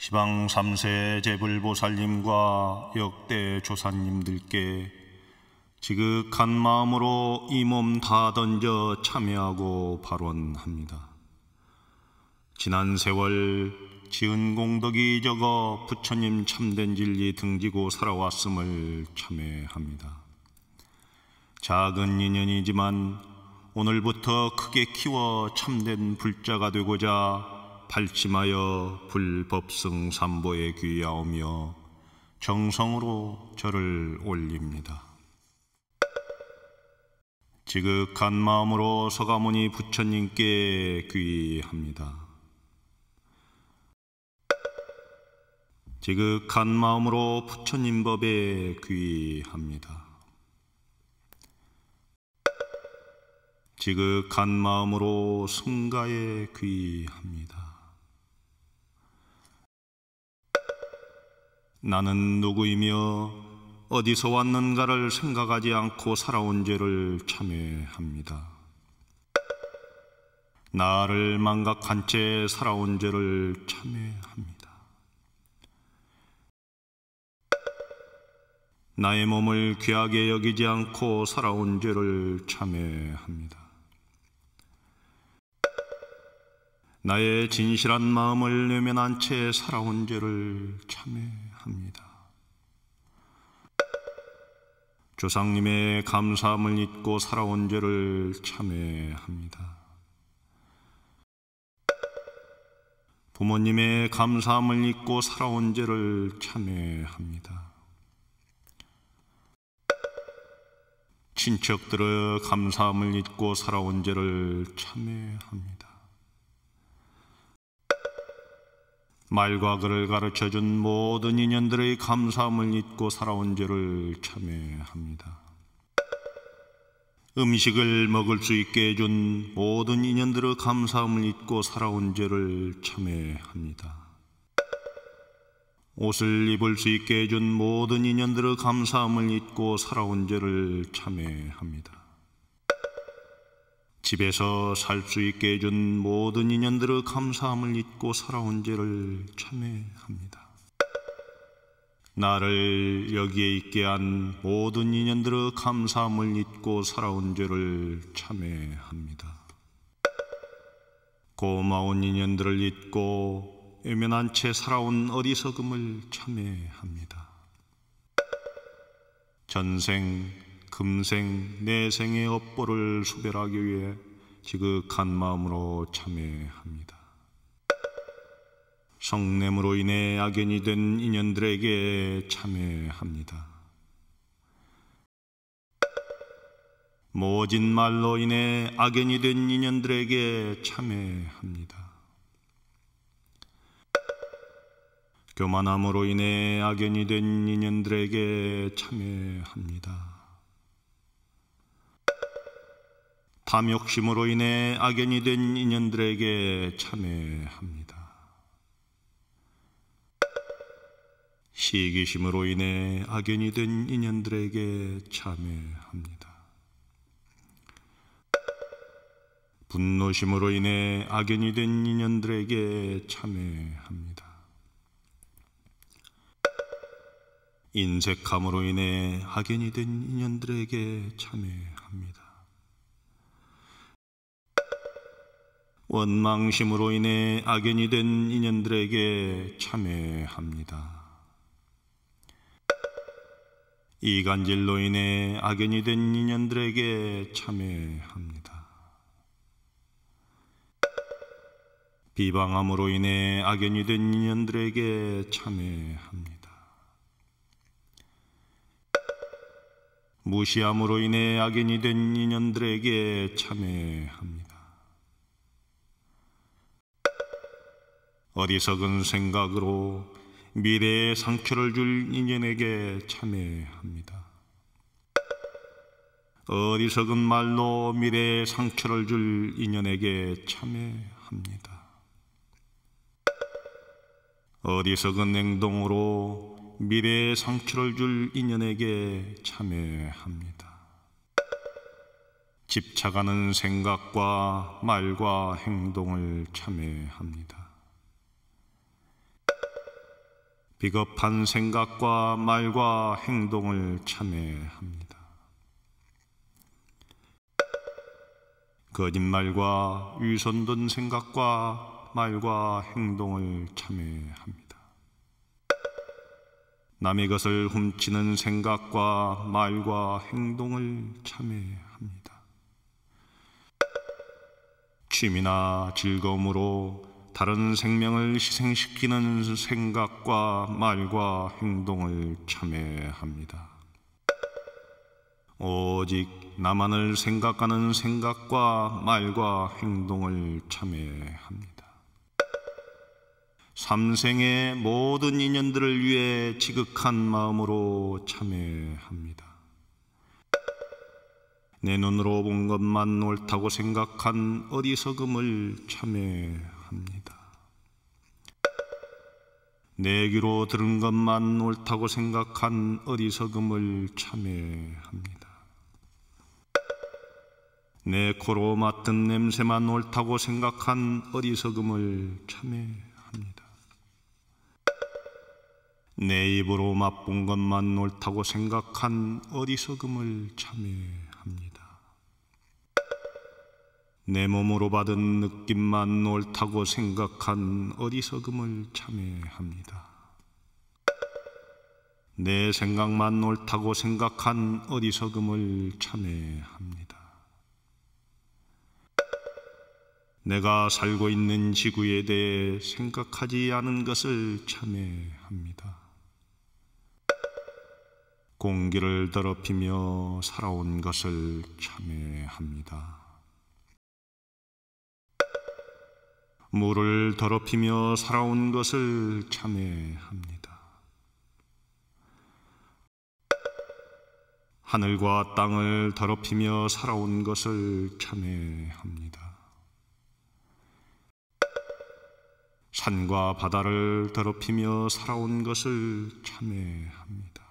시방 3세 제불보살님과 역대 조사님들께 지극한 마음으로 이 몸 다 던져 참여하고 발언합니다. 지난 세월 지은 공덕이 적어 부처님 참된 진리 등지고 살아왔음을 참회합니다. 작은 인연이지만 오늘부터 크게 키워 참된 불자가 되고자 발침하여 불법성 삼보에 귀하오며 정성으로 저를 올립니다. 지극한 마음으로 서가모니 부처님께 귀합니다. 지극한 마음으로 부처님 법에 귀합니다. 지극한 마음으로 승가에 귀합니다. 나는 누구이며 어디서 왔는가를 생각하지 않고 살아온 죄를 참회합니다. 나를 망각한 채 살아온 죄를 참회합니다. 나의 몸을 귀하게 여기지 않고 살아온 죄를 참회합니다. 나의 진실한 마음을 외면한 채 살아온 죄를 참회합니다. 합니다. 조상님의 감사함을 잊고 살아온 죄를 참회합니다. 부모님의 감사함을 잊고 살아온 죄를 참회합니다. 친척들의 감사함을 잊고 살아온 죄를 참회합니다. 말과 글을 가르쳐 준 모든 인연들의 감사함을 잊고 살아온 죄를 참회합니다. 음식을 먹을 수 있게 해준 모든 인연들의 감사함을 잊고 살아온 죄를 참회합니다. 옷을 입을 수 있게 해준 모든 인연들의 감사함을 잊고 살아온 죄를 참회합니다. 집에서 살 수 있게 해준 모든 인연들의 감사함을 잊고 살아온 죄를 참회합니다. 나를 여기에 있게 한 모든 인연들의 감사함을 잊고 살아온 죄를 참회합니다. 고마운 인연들을 잊고 애면한 채 살아온 어리석음을 참회합니다. 전생 금생 내생의 업보를 수별하기 위해 지극한 마음으로 참회합니다. 성냄으로 인해 악연이 된 인연들에게 참회합니다. 모진 말로 인해 악연이 된 인연들에게 참회합니다. 교만함으로 인해 악연이 된 인연들에게 참회합니다. 탐욕심으로 인해 악연이 된 인연들에게 참회합니다. 시기심으로 인해 악연이 된 인연들에게 참회합니다. 분노심으로 인해 악연이 된 인연들에게 참회합니다. 인색함으로 인해 악연이 된 인연들에게 참회합니다. 원망심으로 인해 악연이 된 인연들에게 참회합니다. 이간질로 인해 악연이 된 인연들에게 참회합니다. 비방함으로 인해 악연이 된 인연들에게 참회합니다. 무시함으로 인해 악연이된 인연들에게 참회합니다. 어리석은 그 생각으로 미래에 상처를 줄 인연에게 참회합니다. 어리석은 그 말로 미래에 상처를 줄 인연에게 참회합니다. 어리석은 행동으로 그 미래에 상처를 줄 인연에게 참회합니다. 집착하는 생각과 말과 행동을 참회합니다. 비겁한 생각과 말과 행동을 참회합니다. 거짓말과 위선된 생각과 말과 행동을 참회합니다. 남의 것을 훔치는 생각과 말과 행동을 참회합니다. 취미나 즐거움으로 다른 생명을 희생시키는 생각과 말과 행동을 참회합니다. 오직 나만을 생각하는 생각과 말과 행동을 참회합니다. 삼생의 모든 인연들을 위해 지극한 마음으로 참회합니다. 내 눈으로 본 것만 옳다고 생각한 어리석음을 참회합니다. 합니다. 내 귀로 들은 것만 옳다고 생각한 어리석음을 참회합니다. 내 코로 맡은 냄새만 옳다고 생각한 어리석음을 참회합니다. 내 입으로 맛본 것만 옳다고 생각한 어리석음을 참회합니다. 내 몸으로 받은 느낌만 옳다고 생각한 어리석음을 참회합니다. 내 생각만 옳다고 생각한 어리석음을 참회합니다. 내가 살고 있는 지구에 대해 생각하지 않은 것을 참회합니다. 공기를 더럽히며 살아온 것을 참회합니다. 물을 더럽히며 살아온 것을 참회합니다. 하늘과 땅을 더럽히며 살아온 것을 참회합니다. 산과 바다를 더럽히며 살아온 것을 참회합니다.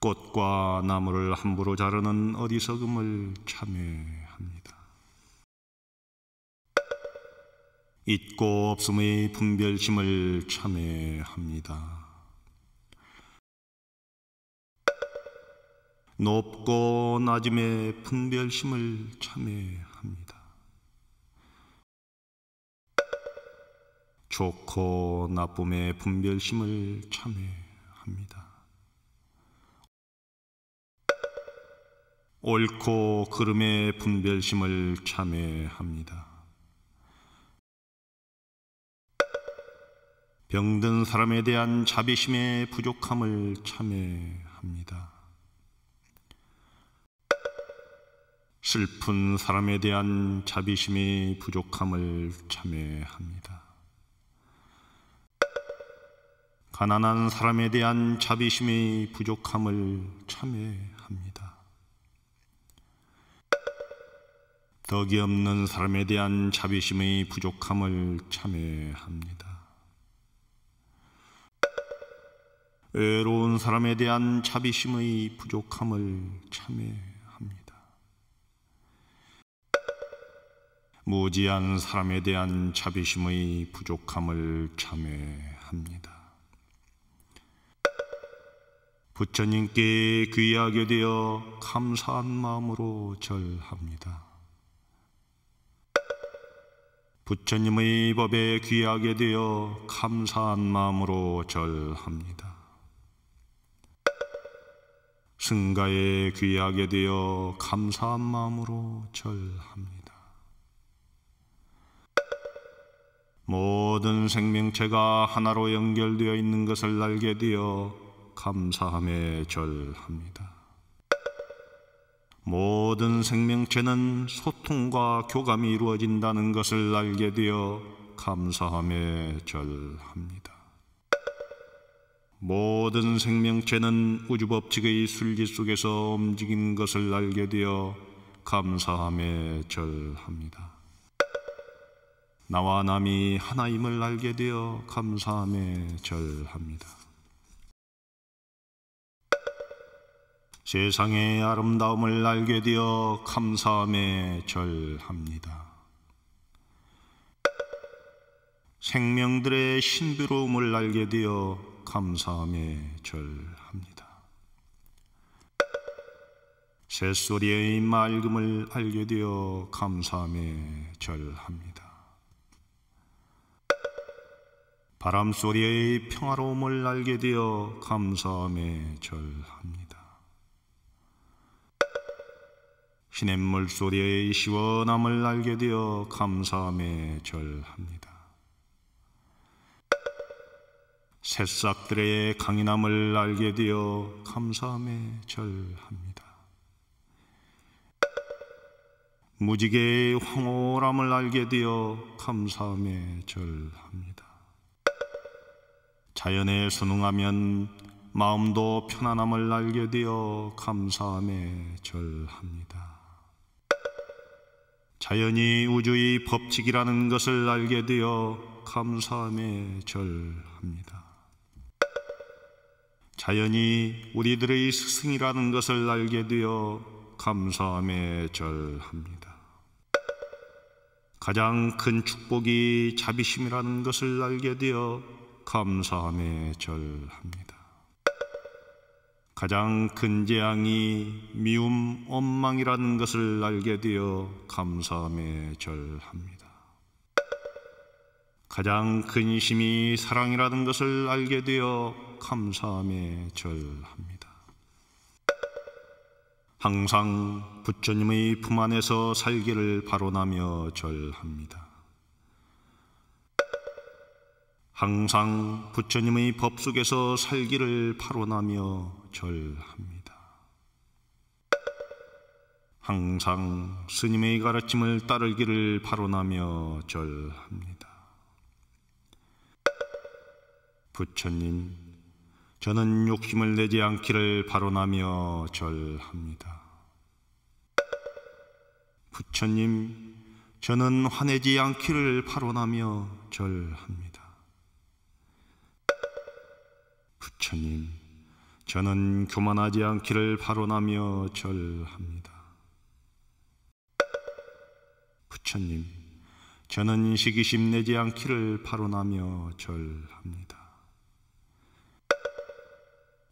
꽃과 나무를 함부로 자르는 어리석음을 참회합니다. 잊고 없음의 분별심을 참회합니다. 높고 낮음의 분별심을 참회합니다. 좋고 나쁨의 분별심을 참회합니다. 옳고 그름의 분별심을 참회합니다. 병든 사람에 대한 자비심의 부족함을 참회합니다. 슬픈 사람에 대한 자비심의 부족함을 참회합니다. 가난한 사람에 대한 자비심의 부족함을 참회합니다. 덕이 없는 사람에 대한 자비심의 부족함을 참회합니다. 외로운 사람에 대한 자비심의 부족함을 참회합니다. 무지한 사람에 대한 자비심의 부족함을 참회합니다. 부처님께 귀하게 되어 감사한 마음으로 절합니다. 부처님의 법에 귀하게 되어 감사한 마음으로 절합니다. 승가에 귀하게 되어 감사한 마음으로 절합니다. 모든 생명체가 하나로 연결되어 있는 것을 알게 되어 감사함에 절합니다. 모든 생명체는 소통과 교감이 이루어진다는 것을 알게 되어 감사함에 절합니다. 모든 생명체는 우주 법칙의 순기 속에서 움직인 것을 알게 되어 감사함에 절합니다. 나와 남이 하나임을 알게 되어 감사함에 절합니다. 세상의 아름다움을 알게 되어 감사함에 절합니다. 생명들의 신비로움을 알게 되어 감사함에 절합니다. 새소리의 맑음을 알게 되어 감사함에 절합니다. 바람 소리의 평화로움을 알게 되어 감사함에 절합니다. 시냇물 소리의 시원함을 알게 되어 감사함에 절합니다. 새싹들의 강인함을 알게 되어 감사함에 절합니다. 무지개의 황홀함을 알게 되어 감사함에 절합니다. 자연에 순응하면 마음도 편안함을 알게 되어 감사함에 절합니다. 자연이 우주의 법칙이라는 것을 알게 되어 감사함에 절합니다. 자연히 우리들의 스승이라는 것을 알게 되어 감사함에 절합니다. 가장 큰 축복이 자비심이라는 것을 알게 되어 감사함에 절합니다. 가장 큰 재앙이 미움, 원망이라는 것을 알게 되어 감사함에 절합니다. 가장 큰 힘이 사랑이라는 것을 알게 되어 감사함에 절합니다. 항상 부처님의 품 안에서 살기를 발언하며 절합니다. 항상 부처님의 법 속에서 살기를 발언하며 절합니다. 항상 스님의 가르침을 따르기를 발언하며 절합니다. 부처님, 저는 욕심을 내지 않기를 발언하며 절합니다. 부처님, 저는 화내지 않기를 발언하며 절합니다. 부처님, 저는 교만하지 않기를 발언하며 절합니다. 부처님, 저는 시기심 내지 않기를 발언하며 절합니다.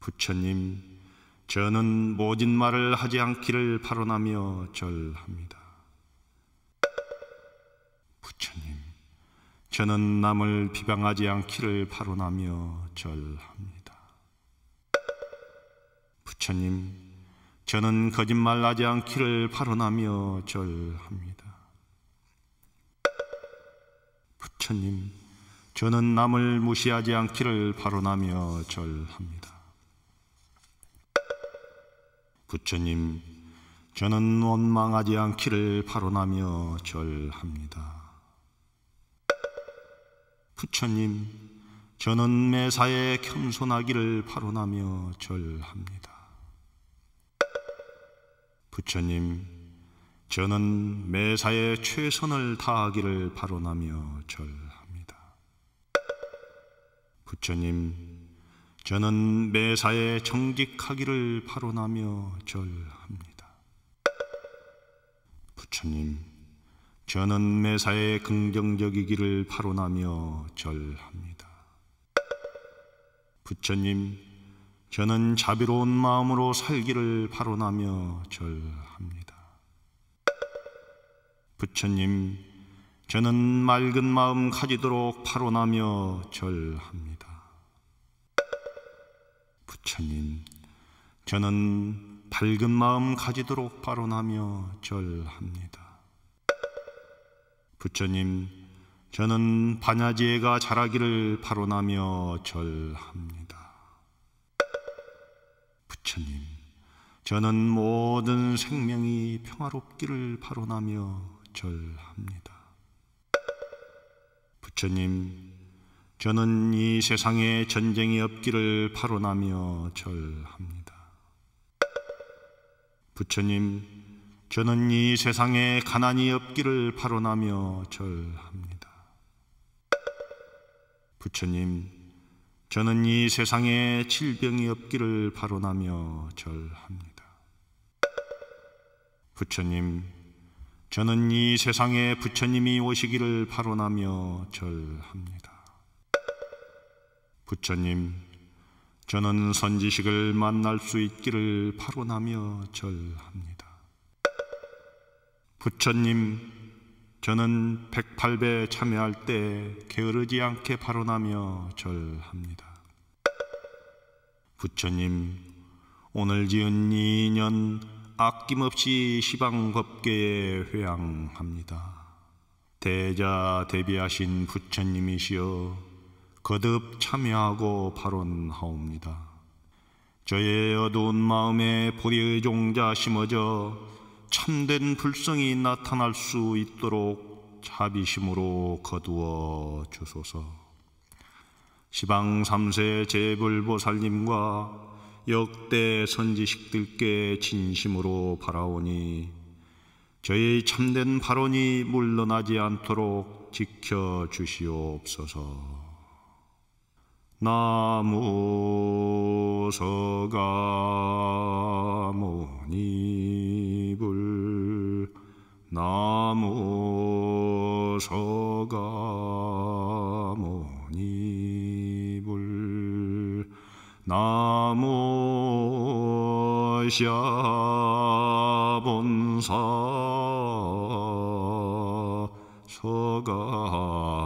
부처님, 저는 모진 말을 하지 않기를 발언하며 절합니다. 부처님, 저는 남을 비방하지 않기를 발언하며 절합니다. 부처님, 저는 거짓말하지 않기를 발언하며 절합니다. 부처님, 저는 남을 무시하지 않기를 발언하며 절합니다. 부처님, 저는 원망하지 않기를 발언하며 절합니다. 부처님, 저는 매사에 겸손하기를 발언하며 절합니다. 부처님, 저는 매사에 최선을 다하기를 발언하며 절합니다. 부처님, 저는 매사에 정직하기를 발언하며 절합니다. 부처님, 저는 매사에 긍정적이기를 발언하며 절합니다. 부처님, 저는 자비로운 마음으로 살기를 발언하며 절합니다. 부처님, 저는 맑은 마음 가지도록 발언하며 절합니다. 부처님, 저는 밝은 마음 가지도록 발언하며 절합니다. 부처님, 저는 반야지혜가 자라기를 발언하며 절합니다. 부처님, 저는 모든 생명이 평화롭기를 발언하며 절합니다. 부처님, 저는 이 세상에 전쟁이 없기를 파론하며 절합니다. 부처님, 저는 이 세상에 가난이 없기를 파론하며 절합니다. 부처님, 저는 이 세상에 질병이 없기를 바론하며 절합니다. 부처님, 저는 이 세상에 부처님이 오시기를 바론하며 절합니다. 부처님, 저는 선지식을 만날 수 있기를 발언하며 절합니다. 부처님, 저는 108배 참여할 때 게으르지 않게 발언하며 절합니다. 부처님, 오늘 지은 이 년 아낌없이 시방법계에 회양합니다. 대자 대비하신 부처님이시여 거듭 참여하고 발언하옵니다. 저의 어두운 마음에 불의의 종자 심어져 참된 불성이 나타날 수 있도록 자비심으로 거두어 주소서. 시방 3세 제불보살님과 역대 선지식들께 진심으로 바라오니 저의 참된 발언이 물러나지 않도록 지켜 주시옵소서. 나무서가모니불 나무서가모니불 나무샤본사 서가